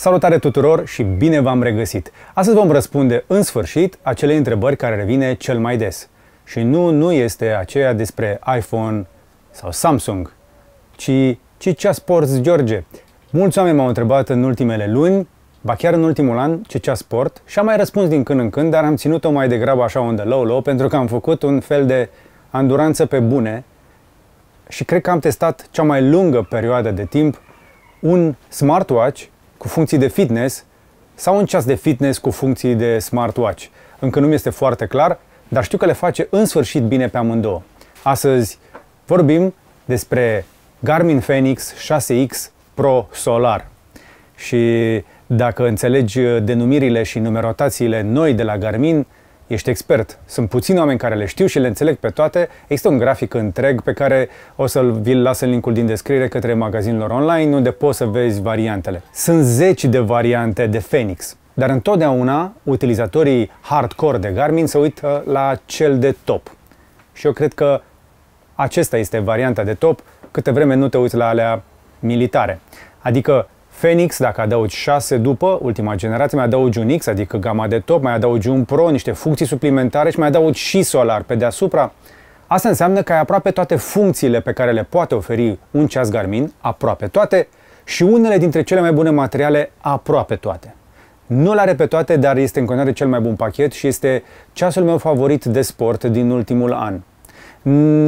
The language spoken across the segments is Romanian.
Salutare tuturor și bine v-am regăsit! Astăzi vom răspunde în sfârșit acele întrebări care revine cel mai des. Și nu, nu este aceea despre iPhone sau Samsung, ci, ci ceas porți, George. Mulți oameni m-au întrebat în ultimele luni, ba chiar în ultimul an, ce ceas port și am mai răspuns din când în când, dar am ținut-o mai degrabă așa unde low-low pentru că am făcut un fel de anduranță pe bune și cred că am testat cea mai lungă perioadă de timp un smartwatch cu funcții de fitness sau un ceas de fitness cu funcții de smartwatch. Încă nu mi este foarte clar, dar știu că le face în sfârșit bine pe amândouă. Astăzi vorbim despre Garmin Fenix 6X Pro Solar. Și dacă înțelegi denumirile și numerotațiile noi de la Garmin, ești expert. Sunt puțini oameni care le știu și le înțeleg pe toate. Există un grafic întreg pe care o să-l vi-l las în linkul din descriere către magazinilor online, unde poți să vezi variantele. Sunt zeci de variante de Phoenix, dar întotdeauna utilizatorii hardcore de Garmin se uită la cel de top. Și eu cred că acesta este varianta de top, câte vreme nu te uiți la alea militare. Adică Phoenix, dacă adaugi 6 după ultima generație, mai adaugi un X, adică gama de top, mai adaugi un Pro, niște funcții suplimentare și mai adaugi și solar pe deasupra. Asta înseamnă că ai aproape toate funcțiile pe care le poate oferi un ceas Garmin, aproape toate, și unele dintre cele mai bune materiale, aproape toate. Nu le are pe toate, dar este în continuare cel mai bun pachet și este ceasul meu favorit de sport din ultimul an.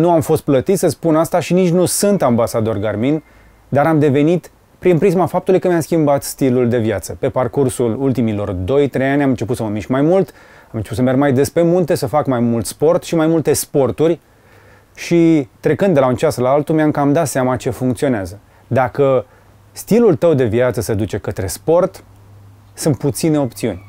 Nu am fost plătit să spun asta și nici nu sunt ambasador Garmin, dar am devenit prin prisma faptului că mi-am schimbat stilul de viață. Pe parcursul ultimilor 2-3 ani am început să mă mișc mai mult, am început să merg mai des pe munte, să fac mai mult sport și mai multe sporturi și trecând de la un ceas la altul mi-am cam dat seama ce funcționează. Dacă stilul tău de viață se duce către sport, sunt puține opțiuni.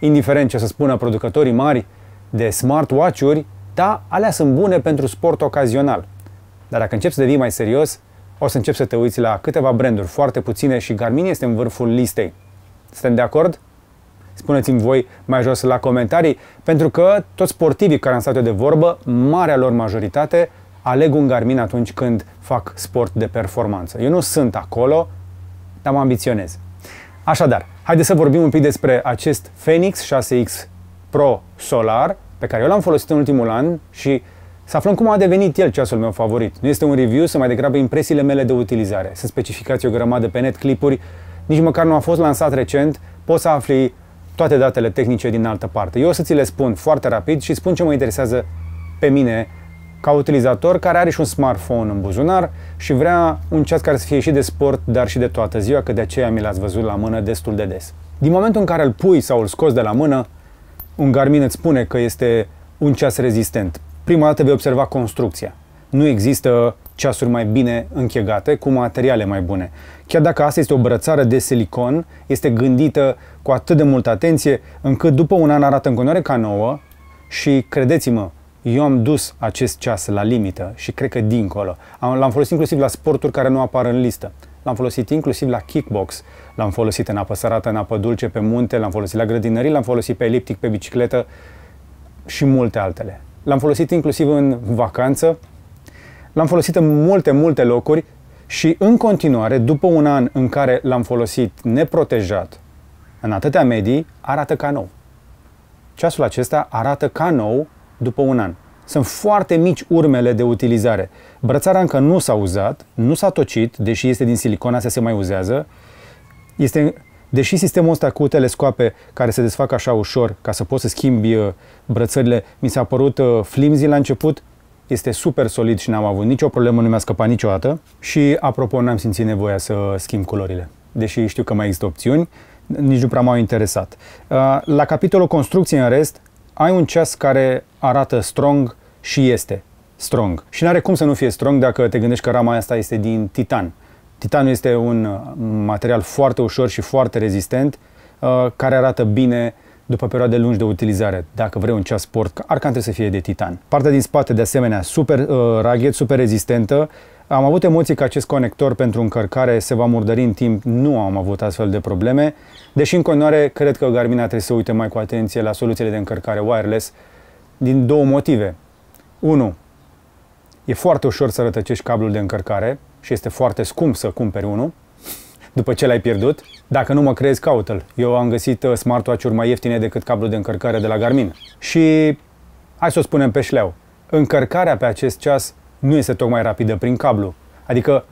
Indiferent ce să spună producătorii mari de smartwatch-uri, da, alea sunt bune pentru sport ocazional. Dar dacă începi să devii mai serios, o să începi să te uiți la câteva branduri foarte puține și Garmin este în vârful listei. Suntem de acord? Spuneți-mi voi mai jos la comentarii, pentru că toți sportivii care am stat eu de vorbă, marea lor majoritate, aleg un Garmin atunci când fac sport de performanță. Eu nu sunt acolo, dar mă ambiționez. Așadar, haideți să vorbim un pic despre acest Phoenix 6X Pro Solar, pe care eu l-am folosit în ultimul an și să aflăm cum a devenit el ceasul meu favorit. Nu este un review, sunt mai degrabă impresiile mele de utilizare. Să specificați o grămadă pe net, clipuri, nici măcar nu a fost lansat recent, poți să afli toate datele tehnice din altă parte. Eu o să ți le spun foarte rapid și spun ce mă interesează pe mine ca utilizator care are și un smartphone în buzunar și vrea un ceas care să fie și de sport, dar și de toată ziua, că de aceea mi l-ați văzut la mână destul de des. Din momentul în care îl pui sau îl scoți de la mână, un Garmin îți spune că este un ceas rezistent. Prima dată vei observa construcția. Nu există ceasuri mai bine închegate, cu materiale mai bune. Chiar dacă asta este o brățară de silicon, este gândită cu atât de multă atenție, încât după un an arată în continuare ca nouă și credeți-mă, eu am dus acest ceas la limită și cred că dincolo. L-am folosit inclusiv la sporturi care nu apar în listă. L-am folosit inclusiv la kickbox, l-am folosit în apă sărată, în apă dulce, pe munte, l-am folosit la grădinării, l-am folosit pe eliptic, pe bicicletă și multe altele. L-am folosit inclusiv în vacanță, l-am folosit în multe, multe locuri și în continuare, după un an în care l-am folosit neprotejat în atâtea medii, arată ca nou. Ceasul acesta arată ca nou după un an. Sunt foarte mici urmele de utilizare. Brățara încă nu s-a uzat, nu s-a tocit, deși este din silicon, asta se mai uzează. Este Deși sistemul ăsta cu telescoape care se desfac așa ușor, ca să poți să schimbi uh, brățările, mi s-a părut uh, flimsy la început, este super solid și n-am avut nicio problemă, nu mi-a scăpat niciodată și, apropo, n-am simțit nevoia să schimb culorile. Deși știu că mai există opțiuni, nici nu prea m-au interesat. Uh, la capitolul construcție, în rest, ai un ceas care arată strong și este strong. Și n-are cum să nu fie strong dacă te gândești că rama asta este din titan. Titanul este uh, un material foarte ușor și foarte rezistent, uh, care arată bine după perioade lungi de utilizare. Dacă vrei un ceas sport, arcan trebuie să fie de titan. Partea din spate, de asemenea, super uh, super rezistentă. Am avut emoții că acest conector pentru încărcare se va murdări în timp. Nu am avut astfel de probleme, deși în continuare cred că Garmin trebuie să uite mai cu atenție la soluțiile de încărcare wireless din două motive. 1. E foarte ușor să rătăcești cablul de încărcare și este foarte scump să cumperi unul după ce l-ai pierdut. Dacă nu mă crezi, caută-l. Eu am găsit uh, smartwatch-uri mai ieftine decât cablul de încărcare de la Garmin. Și hai să o spunem pe șleau. Încărcarea pe acest ceas nu este tocmai rapidă prin cablu. Adică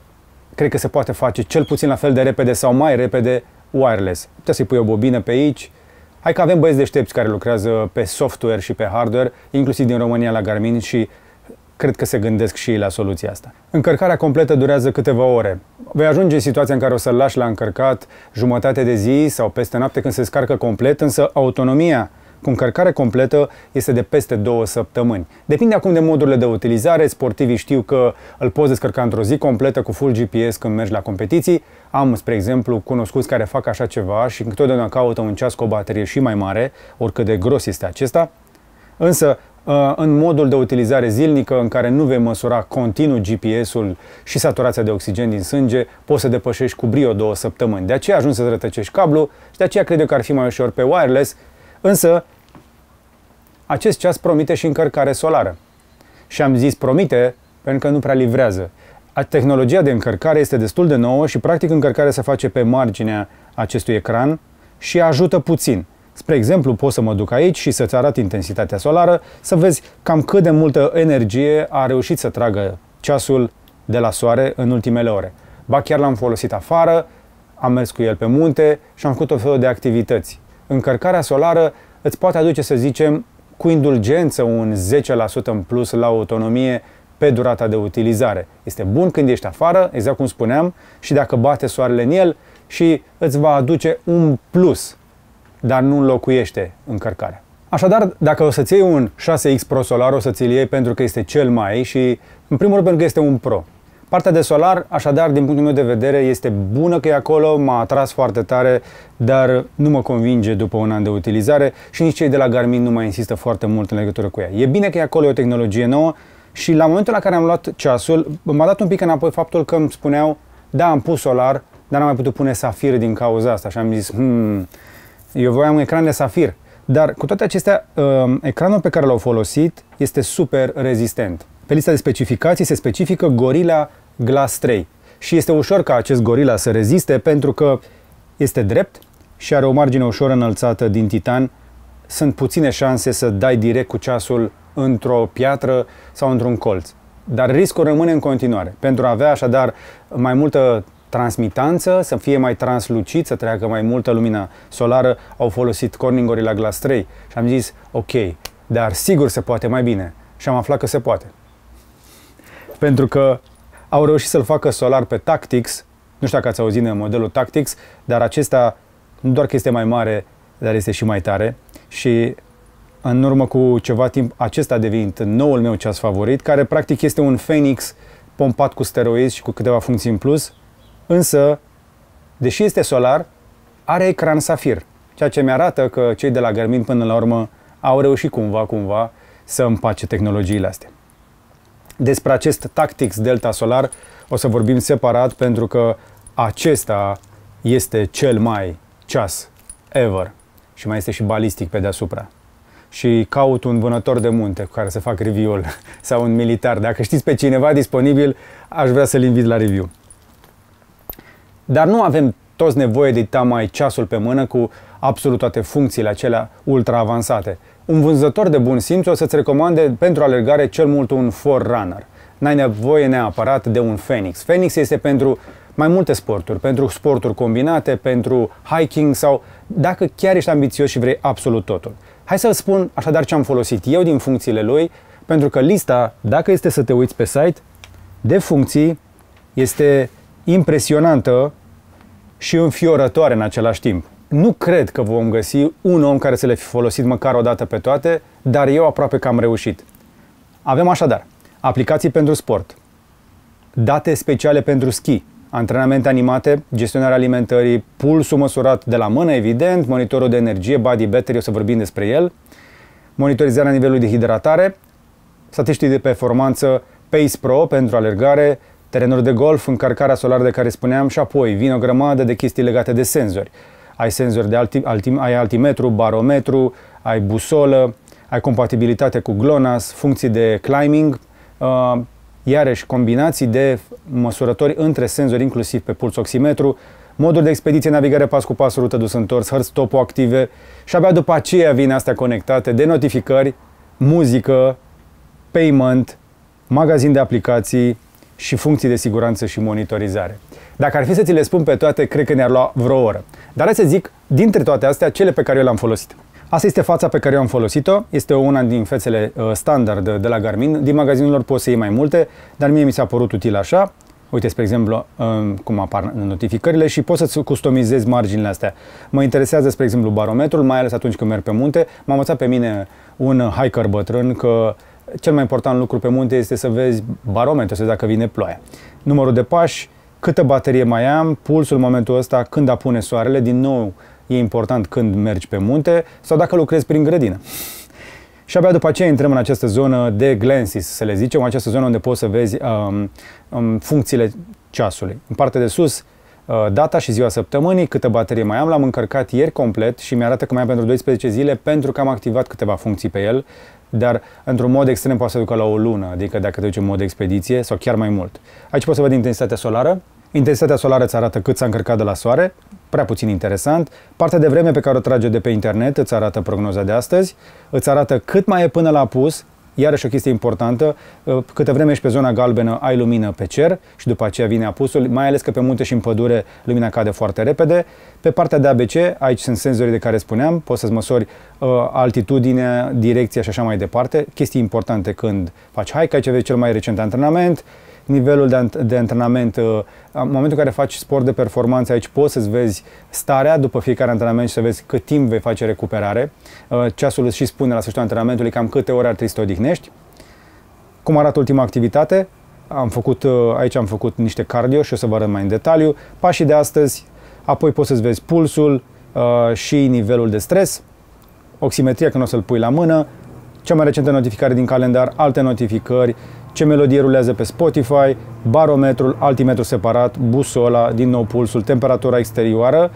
cred că se poate face cel puțin la fel de repede sau mai repede wireless. Puteți să-i pui o bobină pe aici. Hai că avem băieți deștepți care lucrează pe software și pe hardware, inclusiv din România la Garmin și cred că se gândesc și ei la soluția asta. Încărcarea completă durează câteva ore. Vei ajunge în situația în care o să-l lași la încărcat jumătate de zi sau peste noapte când se scarcă complet, însă autonomia cu încărcare completă este de peste două săptămâni. Depinde acum de modurile de utilizare, sportivii știu că îl poți descărca într-o zi completă cu full GPS când mergi la competiții. Am, spre exemplu, cunoscuți care fac așa ceva și întotdeauna caută un ceas cu o baterie și mai mare, oricât de gros este acesta. Însă, Uh, în modul de utilizare zilnică în care nu vei măsura continuu GPS-ul și saturația de oxigen din sânge, poți să depășești cu brio două săptămâni. De aceea ajungi să rătăcești cablu și de aceea cred eu că ar fi mai ușor pe wireless, însă acest ceas promite și încărcare solară. Și am zis promite pentru că nu prea livrează. Tehnologia de încărcare este destul de nouă și practic încărcarea se face pe marginea acestui ecran și ajută puțin. Spre exemplu, pot să mă duc aici și să-ți arăt intensitatea solară, să vezi cam cât de multă energie a reușit să tragă ceasul de la soare în ultimele ore. Ba chiar l-am folosit afară, am mers cu el pe munte și am făcut o felul de activități. Încărcarea solară îți poate aduce, să zicem, cu indulgență un 10% în plus la autonomie pe durata de utilizare. Este bun când ești afară, exact cum spuneam, și dacă bate soarele în el și îți va aduce un plus dar nu înlocuiește încărcarea. Așadar, dacă o să-ți iei un 6X Pro Solar, o să-ți-l iei pentru că este cel mai și, în primul rând, pentru că este un Pro. Partea de solar, așadar, din punctul meu de vedere, este bună că e acolo, m-a atras foarte tare, dar nu mă convinge după un an de utilizare și nici cei de la Garmin nu mai insistă foarte mult în legătură cu ea. E bine că e acolo, e o tehnologie nouă și la momentul la care am luat ceasul, m-a dat un pic înapoi faptul că îmi spuneau, da, am pus solar, dar n-am mai putut pune safir din cauza asta și am zis, hmm, eu voiam ecran de safir. Dar cu toate acestea, um, ecranul pe care l-au folosit este super rezistent. Pe lista de specificații se specifică Gorilla Glass 3 și este ușor ca acest Gorilla să reziste pentru că este drept și are o margine ușor înălțată din titan. Sunt puține șanse să dai direct cu ceasul într-o piatră sau într-un colț. Dar riscul rămâne în continuare. Pentru a avea așadar mai multă transmitanță, să fie mai translucit, să treacă mai multă lumină solară, au folosit corningorii la Glass 3 și am zis, ok, dar sigur se poate mai bine. Și am aflat că se poate. Pentru că au reușit să-l facă solar pe Tactics, nu știu dacă ați auzit de modelul Tactics, dar acesta nu doar că este mai mare, dar este și mai tare și în urmă cu ceva timp acesta a devenit noul meu ceas favorit, care practic este un Phoenix pompat cu steroizi și cu câteva funcții în plus, Însă, deși este solar, are ecran safir, ceea ce mi-arată că cei de la Garmin până la urmă au reușit cumva, cumva să împace tehnologiile astea. Despre acest Tactics Delta Solar o să vorbim separat pentru că acesta este cel mai ceas ever și mai este și balistic pe deasupra. Și caut un vânător de munte cu care să fac review-ul sau un militar. Dacă știți pe cineva disponibil, aș vrea să-l invit la review. Dar nu avem toți nevoie de mai ceasul pe mână cu absolut toate funcțiile acelea ultra avansate. Un vânzător de bun simț o să-ți recomande pentru alergare cel mult un forerunner. N-ai nevoie neapărat de un Phoenix. Phoenix este pentru mai multe sporturi, pentru sporturi combinate, pentru hiking sau dacă chiar ești ambițios și vrei absolut totul. Hai să-l spun așadar ce am folosit eu din funcțiile lui, pentru că lista, dacă este să te uiți pe site, de funcții este impresionantă și înfiorătoare în același timp. Nu cred că vom găsi un om care să le fi folosit măcar o dată pe toate, dar eu aproape că am reușit. Avem așadar aplicații pentru sport, date speciale pentru schi, antrenamente animate, gestionarea alimentării, pulsul măsurat de la mână, evident, monitorul de energie, body battery, o să vorbim despre el, monitorizarea nivelului de hidratare, statistici de performanță, Pace Pro pentru alergare, terenuri de golf, încărcarea solară de care spuneam și apoi vin o grămadă de chestii legate de senzori. Ai senzori de alti, alti, ai altimetru, barometru, ai busolă, ai compatibilitate cu GLONASS, funcții de climbing, uh, iarăși combinații de măsurători între senzori, inclusiv pe puls oximetru, moduri de expediție, navigare pas cu pas, rută dus întors, hărți topo active și abia după aceea vin astea conectate de notificări, muzică, payment, magazin de aplicații, și funcții de siguranță și monitorizare. Dacă ar fi să ți le spun pe toate, cred că ne-ar lua vreo oră. Dar hai să zic, dintre toate astea, cele pe care eu le-am folosit. Asta este fața pe care eu am folosit-o. Este una din fețele uh, standard de la Garmin. Din magazinul lor poți să iei mai multe, dar mie mi s-a părut util așa. Uite, spre exemplu, cum apar notificările și poți să-ți customizezi marginile astea. Mă interesează, spre exemplu, barometrul, mai ales atunci când merg pe munte. M-a învățat pe mine un hiker bătrân că cel mai important lucru pe munte este să vezi barometru, să vezi dacă vine ploaia. Numărul de pași, câtă baterie mai am, pulsul în momentul ăsta, când apune soarele, din nou e important când mergi pe munte sau dacă lucrezi prin grădină. Și abia după aceea intrăm în această zonă de glensis, să le zicem, această zonă unde poți să vezi um, um, funcțiile ceasului. În partea de sus, uh, data și ziua săptămânii, câtă baterie mai am, l-am încărcat ieri complet și mi arată că mai am pentru 12 zile pentru că am activat câteva funcții pe el dar într-un mod extrem poate să ducă la o lună, adică dacă te duci în mod expediție sau chiar mai mult. Aici poți să văd intensitatea solară. Intensitatea solară îți arată cât s-a încărcat de la soare, prea puțin interesant. Partea de vreme pe care o trage de pe internet îți arată prognoza de astăzi, îți arată cât mai e până la apus, Iarăși o chestie importantă, uh, câtă vreme ești pe zona galbenă, ai lumină pe cer și după aceea vine apusul, mai ales că pe munte și în pădure lumina cade foarte repede. Pe partea de ABC, aici sunt senzorii de care spuneam, poți să-ți măsori uh, altitudinea, direcția și așa mai departe. Chestii importante când faci hike, aici aveți cel mai recent antrenament, nivelul de, de antrenament. Uh, în momentul în care faci sport de performanță aici, poți să-ți vezi starea după fiecare antrenament și să vezi cât timp vei face recuperare. Uh, ceasul îți și spune la sfârșitul antrenamentului cam câte ore ar trebui să te odihnești. Cum arată ultima activitate? Am făcut, uh, aici am făcut niște cardio și o să vă arăt mai în detaliu. Pașii de astăzi, apoi poți să-ți vezi pulsul și nivelul de stres, oximetria când o să-l pui la mână, cea mai recentă notificare din calendar, alte notificări, ce melodie rulează pe Spotify, barometrul, altimetru separat, busola, din nou pulsul, temperatura exterioară,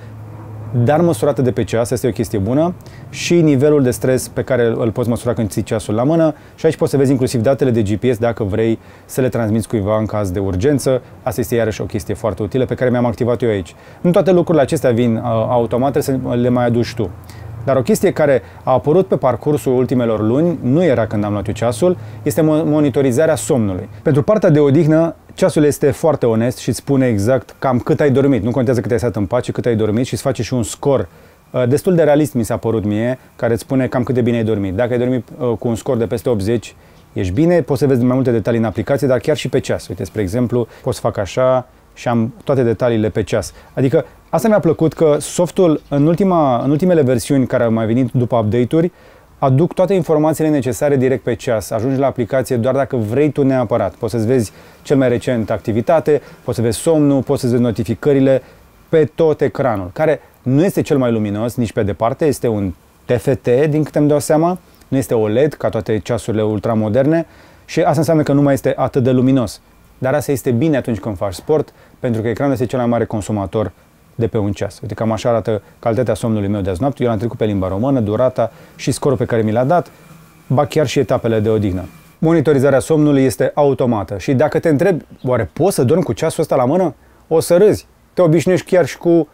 dar măsurată de pe ceas, asta este o chestie bună, și nivelul de stres pe care îl poți măsura când ții ceasul la mână și aici poți să vezi inclusiv datele de GPS dacă vrei să le transmiți cuiva în caz de urgență. Asta este iarăși o chestie foarte utilă pe care mi-am activat eu aici. Nu toate lucrurile acestea vin uh, automat, trebuie să le mai aduci tu. Dar o chestie care a apărut pe parcursul ultimelor luni, nu era când am luat eu ceasul, este monitorizarea somnului. Pentru partea de odihnă, ceasul este foarte onest și îți spune exact cam cât ai dormit. Nu contează cât ai stat în pace, cât ai dormit și îți face și un scor uh, destul de realist mi s-a părut mie, care îți spune cam cât de bine ai dormit. Dacă ai dormit uh, cu un scor de peste 80, ești bine, poți să vezi mai multe detalii în aplicație, dar chiar și pe ceas. Uite, spre exemplu, pot să fac așa și am toate detaliile pe ceas. Adică Asta mi-a plăcut că softul în, ultima, în ultimele versiuni care au mai venit după update-uri aduc toate informațiile necesare direct pe ceas. Ajungi la aplicație doar dacă vrei tu neapărat. Poți să-ți vezi cel mai recent activitate, poți să vezi somnul, poți să-ți vezi notificările pe tot ecranul, care nu este cel mai luminos nici pe departe, este un TFT din câte îmi dau seama, nu este OLED ca toate ceasurile ultramoderne și asta înseamnă că nu mai este atât de luminos. Dar asta este bine atunci când faci sport, pentru că ecranul este cel mai mare consumator de pe un ceas. Uite, cam așa arată calitatea somnului meu de azi noapte. Eu l-am trecut pe limba română, durata și scorul pe care mi l-a dat, ba chiar și etapele de odihnă. Monitorizarea somnului este automată și dacă te întrebi, oare poți să dormi cu ceasul ăsta la mână? O să râzi. Te obișnuiești chiar și cu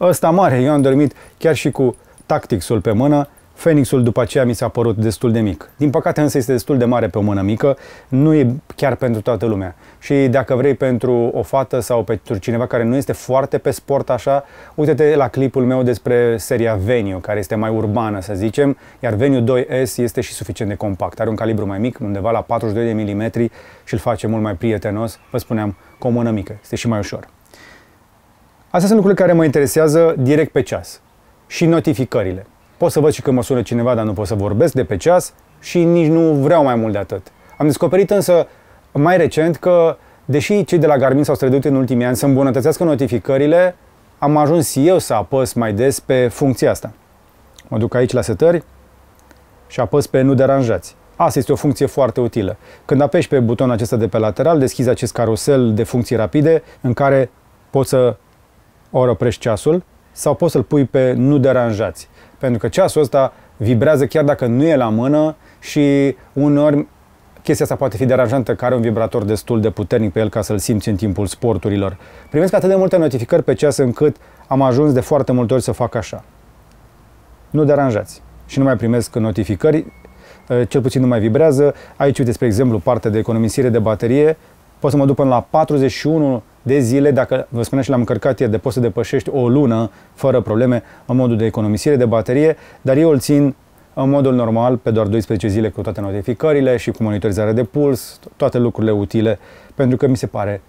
ăsta mare. Eu am dormit chiar și cu tactixul pe mână, Phoenixul după aceea mi s-a părut destul de mic. Din păcate însă este destul de mare pe o mână mică, nu e chiar pentru toată lumea. Și dacă vrei pentru o fată sau pentru cineva care nu este foarte pe sport așa, uite-te la clipul meu despre seria Venue, care este mai urbană să zicem, iar Venue 2S este și suficient de compact. Are un calibru mai mic, undeva la 42 de mm și îl face mult mai prietenos, vă spuneam, cu o mână mică. Este și mai ușor. Astea sunt lucrurile care mă interesează direct pe ceas. Și notificările. Pot să văd și că mă sună cineva, dar nu pot să vorbesc de pe ceas și nici nu vreau mai mult de atât. Am descoperit însă mai recent că, deși cei de la Garmin s-au străduit în ultimii ani să îmbunătățească notificările, am ajuns eu să apăs mai des pe funcția asta. Mă duc aici la setări și apăs pe nu deranjați. Asta este o funcție foarte utilă. Când apeși pe butonul acesta de pe lateral, deschizi acest carusel de funcții rapide în care poți să ori oprești ceasul sau poți să-l pui pe nu deranjați. Pentru că ceasul ăsta vibrează chiar dacă nu e la mână și uneori chestia asta poate fi deranjantă, care un vibrator destul de puternic pe el ca să-l simți în timpul sporturilor. Primesc atât de multe notificări pe ceas încât am ajuns de foarte multe ori să fac așa. Nu deranjați. Și nu mai primesc notificări, cel puțin nu mai vibrează. Aici, uite, spre exemplu, partea de economisire de baterie, pot să mă duc până la 41 de zile, dacă vă spuneam și l-am încărcat ieri, de poți să depășești o lună fără probleme în modul de economisire de baterie, dar eu îl țin în modul normal pe doar 12 zile cu toate notificările și cu monitorizarea de puls, toate lucrurile utile, pentru că mi se pare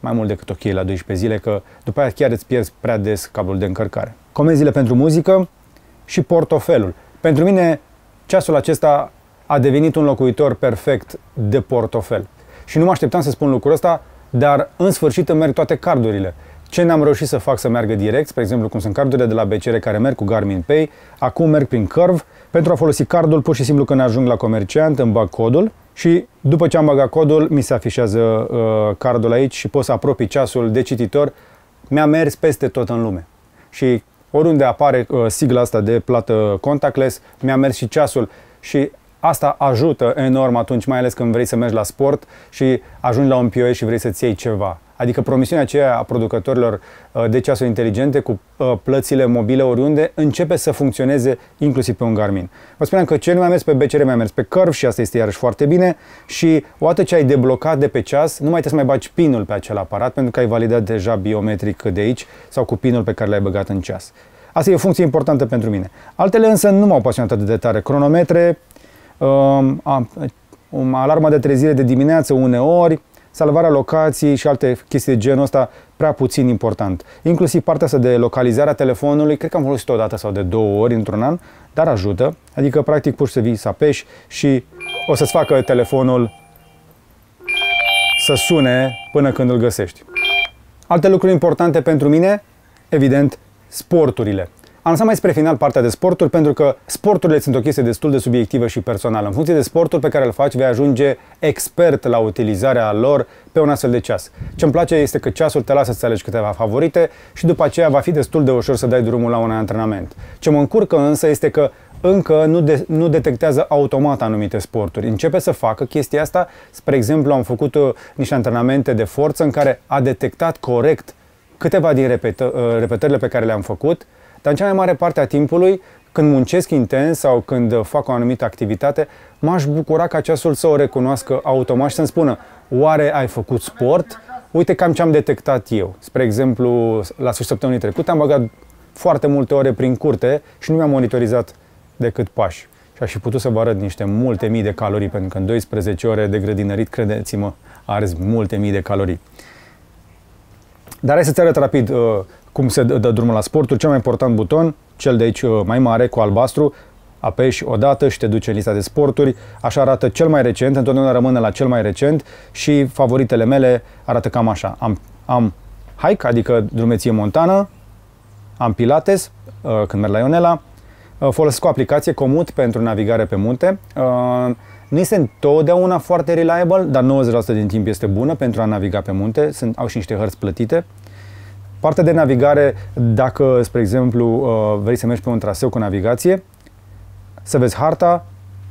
mai mult decât ok la 12 zile, că după aia chiar îți pierzi prea des cablul de încărcare. Comenzile pentru muzică și portofelul. Pentru mine, ceasul acesta a devenit un locuitor perfect de portofel și nu mă așteptam să spun lucrul ăsta, dar în sfârșit îmi merg toate cardurile. Ce n-am reușit să fac să meargă direct, spre exemplu cum sunt cardurile de la BCR care merg cu Garmin Pay, acum merg prin Curve pentru a folosi cardul pur și simplu când ajung la comerciant, îmi bag codul și după ce am bagat codul mi se afișează uh, cardul aici și pot să apropii ceasul de cititor. Mi-a mers peste tot în lume și oriunde apare uh, sigla asta de plată contactless, mi-a mers și ceasul și Asta ajută enorm atunci, mai ales când vrei să mergi la sport și ajungi la un POE și vrei să-ți iei ceva. Adică promisiunea aceea a producătorilor uh, de ceasuri inteligente cu uh, plățile mobile oriunde începe să funcționeze inclusiv pe un Garmin. Vă spuneam că ce nu mai mers pe BCR, mai mers pe Curve și asta este iarăși foarte bine și odată ce ai deblocat de pe ceas, nu mai trebuie să mai bagi pinul pe acel aparat pentru că ai validat deja biometric de aici sau cu pinul pe care l-ai băgat în ceas. Asta e o funcție importantă pentru mine. Altele însă nu m-au pasionat atât de tare. Cronometre, o um, alarmă de trezire de dimineață uneori, salvarea locației și alte chestii de genul ăsta prea puțin important. Inclusiv partea asta de localizarea telefonului, cred că am folosit-o o dată sau de două ori într-un an, dar ajută. Adică, practic, pur și să vii să apeși și o să-ți facă telefonul să sune până când îl găsești. Alte lucruri importante pentru mine, evident, sporturile. Am lăsat mai spre final partea de sporturi, pentru că sporturile sunt o chestie destul de subiectivă și personală. În funcție de sportul pe care îl faci, vei ajunge expert la utilizarea lor pe un astfel de ceas. Ce îmi place este că ceasul te lasă să alegi câteva favorite și după aceea va fi destul de ușor să dai drumul la un antrenament. Ce mă încurcă însă este că încă nu, de, nu detectează automat anumite sporturi. Începe să facă chestia asta. Spre exemplu, am făcut uh, niște antrenamente de forță în care a detectat corect câteva din uh, repetările pe care le-am făcut dar în cea mai mare parte a timpului, când muncesc intens sau când fac o anumită activitate, m-aș bucura ca ceasul să o recunoască automat și să-mi spună oare ai făcut sport? Uite cam ce am detectat eu. Spre exemplu, la sfârșitul săptămânii trecute am băgat foarte multe ore prin curte și nu mi-am monitorizat decât pași. Și aș fi putut să vă arăt niște multe mii de calorii, pentru că în 12 ore de grădinărit, credeți-mă, arzi multe mii de calorii. Dar hai să-ți arăt rapid uh, cum se dă drumul la sporturi, cel mai important buton, cel de aici uh, mai mare, cu albastru, apeși odată și te duce în lista de sporturi. Așa arată cel mai recent, întotdeauna rămâne la cel mai recent și favoritele mele arată cam așa. Am, am hike, adică drumeție montană, am pilates uh, când merg la Ionela, uh, folosesc o aplicație Comut pentru navigare pe munte. Nu este întotdeauna foarte reliable, dar 90% din timp este bună pentru a naviga pe munte. Sunt, au și niște hărți plătite. Partea de navigare, dacă, spre exemplu, uh, vrei să mergi pe un traseu cu navigație, să vezi harta,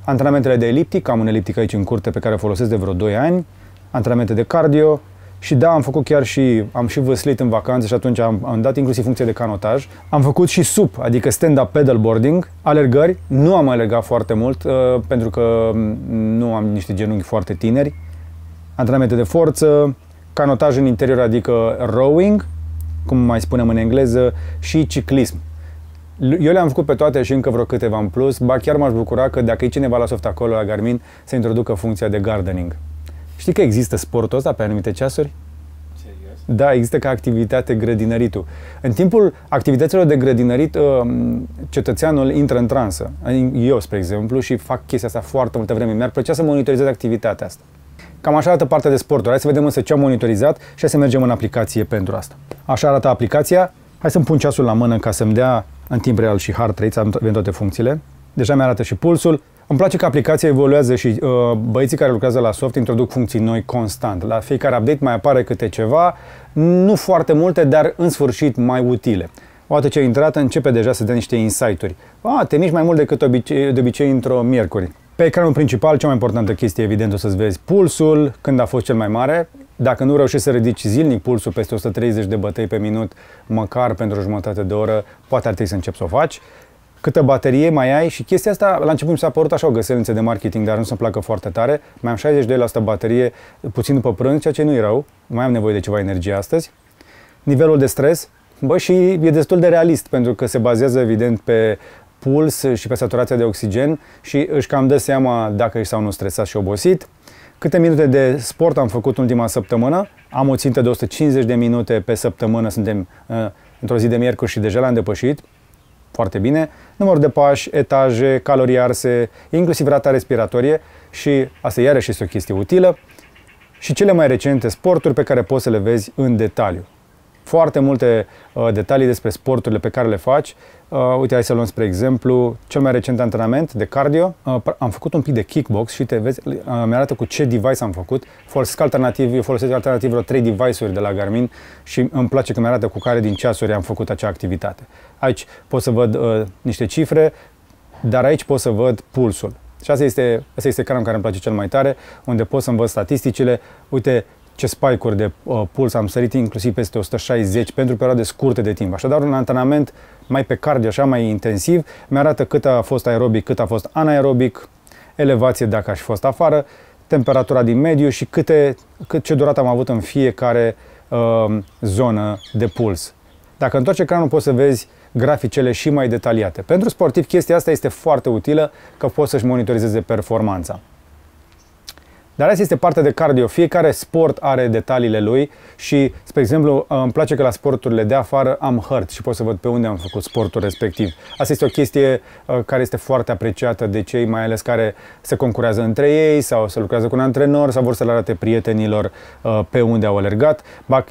antrenamentele de eliptic, am un eliptic aici în curte pe care o folosesc de vreo 2 ani, antrenamente de cardio și da, am făcut chiar și, am și văslit în vacanță și atunci am, am dat inclusiv funcție de canotaj. Am făcut și sup, adică stand-up pedalboarding, alergări, nu am alergat foarte mult uh, pentru că mm, nu am niște genunchi foarte tineri, antrenamente de forță, canotaj în interior, adică rowing, cum mai spunem în engleză, și ciclism. Eu le-am făcut pe toate și încă vreo câteva în plus, ba chiar m-aș bucura că dacă e cineva la soft acolo la Garmin se introducă funcția de gardening. Știi că există sportul ăsta pe anumite ceasuri? Da, există ca activitate grădinăritul. În timpul activităților de grădinărit, um, cetățeanul intră în transă. Eu, spre exemplu, și fac chestia asta foarte multă vreme. Mi-ar plăcea să monitorizez activitatea asta. Cam așa arată partea de sporturi. Hai să vedem însă ce am monitorizat și hai să mergem în aplicație pentru asta. Așa arată aplicația. Hai să-mi pun ceasul la mână ca să-mi dea în timp real și hard rate, să avem toate funcțiile. Deja mi-arată și pulsul. Îmi place că aplicația evoluează și uh, băieții care lucrează la soft introduc funcții noi constant. La fiecare update mai apare câte ceva, nu foarte multe, dar în sfârșit mai utile. Odată ce ai intrat, începe deja să dea niște insight-uri. Ah, te miști mai mult decât obicei, de obicei într-o miercuri. Pe ecranul principal, cea mai importantă chestie, evident, o să-ți vezi pulsul, când a fost cel mai mare. Dacă nu reușești să ridici zilnic pulsul peste 130 de bătăi pe minut, măcar pentru o jumătate de oră, poate ar trebui să începi să o faci. Câtă baterie mai ai și chestia asta, la început mi s-a părut așa o găselință de marketing, dar nu se placă foarte tare. Mai am 62% baterie puțin după prânz, ceea ce nu erau. rău. Mai am nevoie de ceva energie astăzi. Nivelul de stres, Bă, și e destul de realist, pentru că se bazează, evident, pe puls și pe saturația de oxigen și își cam dă seama dacă ești sau nu stresat și obosit. Câte minute de sport am făcut ultima săptămână? Am o țintă de 150 de minute pe săptămână, suntem uh, într-o zi de miercuri și deja l-am depășit. Foarte bine. Număr de pași, etaje, calorii arse, inclusiv rata respiratorie și asta iarăși este o chestie utilă. Și cele mai recente sporturi pe care poți să le vezi în detaliu foarte multe uh, detalii despre sporturile pe care le faci. Uh, uite, hai să luăm spre exemplu cel mai recent antrenament de cardio. Uh, am făcut un pic de kickbox și te vezi, uh, mi-arată cu ce device am făcut. Folosesc alternativ, eu folosesc alternativ vreo 3 device-uri de la Garmin și îmi place că mi-arată cu care din ceasuri am făcut acea activitate. Aici pot să văd uh, niște cifre, dar aici pot să văd pulsul. Și asta este, asta este ecranul care îmi place cel mai tare, unde pot să văd statisticile. Uite, ce spike-uri de uh, puls am sărit inclusiv peste 160 pentru perioade scurte de timp. Așadar, un antrenament mai pe cardio, așa mai intensiv, mi-arată cât a fost aerobic, cât a fost anaerobic, elevație dacă aș fi fost afară, temperatura din mediu și câte, cât, ce durată am avut în fiecare uh, zonă de puls. Dacă întorci ecranul poți să vezi graficele și mai detaliate. Pentru sportiv chestia asta este foarte utilă că poți să-și monitorizeze performanța. Dar asta este partea de cardio. Fiecare sport are detaliile lui și, spre exemplu, îmi place că la sporturile de afară am hărți și pot să văd pe unde am făcut sportul respectiv. Asta este o chestie uh, care este foarte apreciată de cei mai ales care se concurează între ei sau se lucrează cu un antrenor sau vor să le arate prietenilor uh, pe unde au alergat.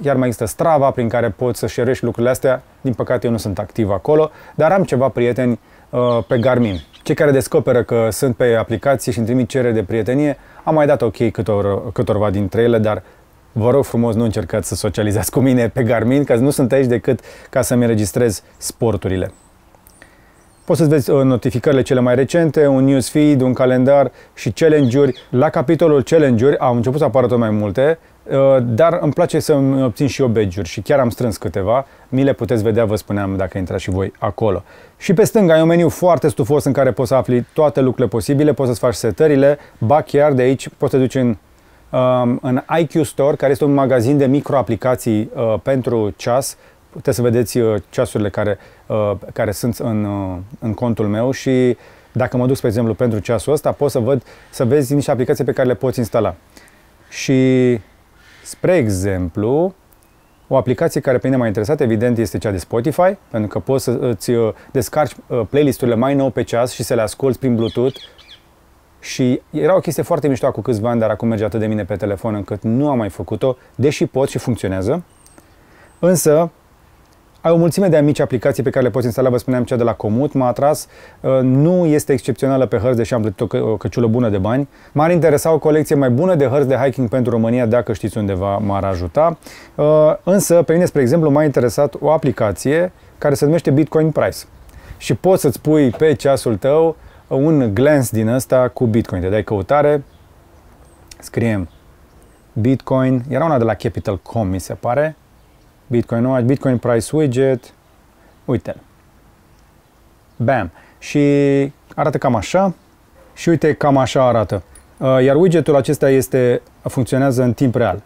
chiar mai există Strava prin care poți să șerești lucrurile astea din păcate eu nu sunt activ acolo, dar am ceva prieteni uh, pe Garmin. Cei care descoperă că sunt pe aplicație și îmi trimit cerere de prietenie, am mai dat ok câtor, câtorva dintre ele, dar vă rog frumos nu încercați să socializați cu mine pe Garmin, că nu sunt aici decât ca să-mi înregistrez sporturile. Poți să-ți vezi uh, notificările cele mai recente, un newsfeed, un calendar și challenge-uri. La capitolul challenge-uri au început să apară tot mai multe, uh, dar îmi place să obțin și eu badge și chiar am strâns câteva. Mi le puteți vedea, vă spuneam, dacă intrați și voi acolo. Și pe stânga ai un meniu foarte stufos în care poți să afli toate lucrurile posibile, poți să-ți faci setările, ba chiar de aici poți să duci în um, în IQ Store, care este un magazin de microaplicații uh, pentru ceas, Puteți să vedeți uh, ceasurile care, uh, care sunt în, uh, în contul meu și dacă mă duc, spre exemplu, pentru ceasul ăsta, pot să, văd, să vezi niște aplicații pe care le poți instala. Și, spre exemplu, o aplicație care pe mine m-a interesat, evident, este cea de Spotify, pentru că poți să îți descarci playlisturile mai nou pe ceas și să le asculti prin Bluetooth. Și era o chestie foarte mișto cu câțiva ani, dar acum merge atât de mine pe telefon încât nu am mai făcut-o, deși pot și funcționează. Însă, ai o mulțime de mici aplicații pe care le poți instala, vă spuneam cea de la Comut, m-a atras, uh, nu este excepțională pe hărți, deși am plătit o, o căciulă bună de bani. M-ar interesa o colecție mai bună de hărți de hiking pentru România, dacă știți undeva m-ar ajuta. Uh, însă, pe mine, spre exemplu, m-a interesat o aplicație care se numește Bitcoin Price. Și poți să-ți pui pe ceasul tău un glance din ăsta cu Bitcoin. Te dai căutare, scriem Bitcoin, era una de la Capital.com, mi se pare, Bitcoin Watch, Bitcoin Price Widget, uite-l. Bam! Și arată cam așa și uite cam așa arată. Uh, iar widgetul acesta este, funcționează în timp real.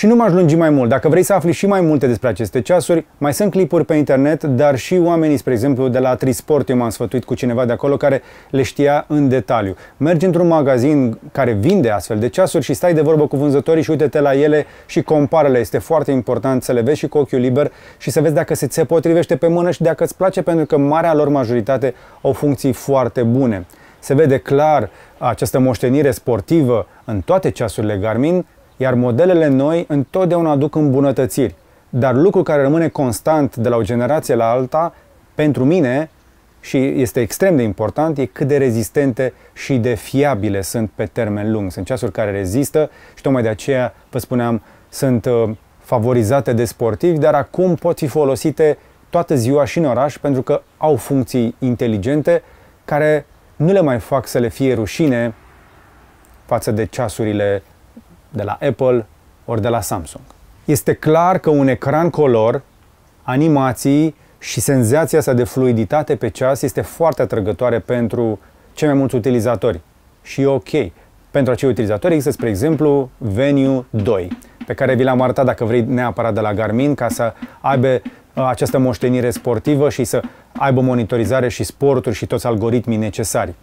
Și nu m-aș lungi mai mult. Dacă vrei să afli și mai multe despre aceste ceasuri, mai sunt clipuri pe internet, dar și oamenii, spre exemplu, de la Trisport, eu m-am sfătuit cu cineva de acolo care le știa în detaliu. Mergi într-un magazin care vinde astfel de ceasuri și stai de vorbă cu vânzătorii și uite-te la ele și compară-le. Este foarte important să le vezi și cu ochiul liber și să vezi dacă se ți potrivește pe mână și dacă îți place, pentru că marea lor majoritate au funcții foarte bune. Se vede clar această moștenire sportivă în toate ceasurile Garmin, iar modelele noi întotdeauna aduc îmbunătățiri. Dar lucru care rămâne constant de la o generație la alta, pentru mine, și este extrem de important, e cât de rezistente și de fiabile sunt pe termen lung. Sunt ceasuri care rezistă și tocmai de aceea, vă spuneam, sunt uh, favorizate de sportivi, dar acum pot fi folosite toată ziua și în oraș pentru că au funcții inteligente care nu le mai fac să le fie rușine față de ceasurile de la Apple ori de la Samsung. Este clar că un ecran color, animații și senzația asta de fluiditate pe ceas este foarte atrăgătoare pentru cei mai mulți utilizatori. Și ok. Pentru acei utilizatori există, spre exemplu, Venue 2, pe care vi l-am arătat dacă vrei neapărat de la Garmin ca să aibă uh, această moștenire sportivă și să aibă monitorizare și sporturi și toți algoritmii necesari.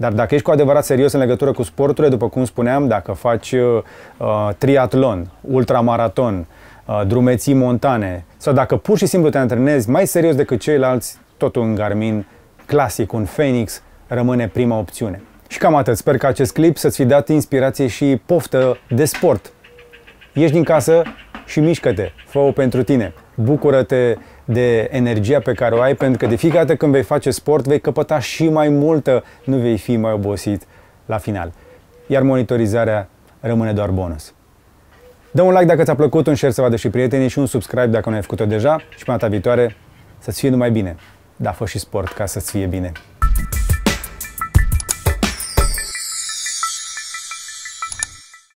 Dar dacă ești cu adevărat serios în legătură cu sporturile, după cum spuneam, dacă faci uh, triatlon, ultramaraton, uh, drumeții montane, sau dacă pur și simplu te antrenezi mai serios decât ceilalți, tot un Garmin clasic, un Phoenix, rămâne prima opțiune. Și cam atât. Sper că acest clip să-ți fi dat inspirație și poftă de sport. Ieși din casă și mișcă-te. Fă-o pentru tine. Bucură-te de energia pe care o ai, pentru că de fiecare dată când vei face sport, vei căpăta și mai multă, nu vei fi mai obosit la final. Iar monitorizarea rămâne doar bonus. Dă un like dacă ți-a plăcut, un share să vadă și prietenii și un subscribe dacă nu ai făcut-o deja și până data viitoare să-ți fie numai bine. Da, fă și sport ca să-ți fie bine.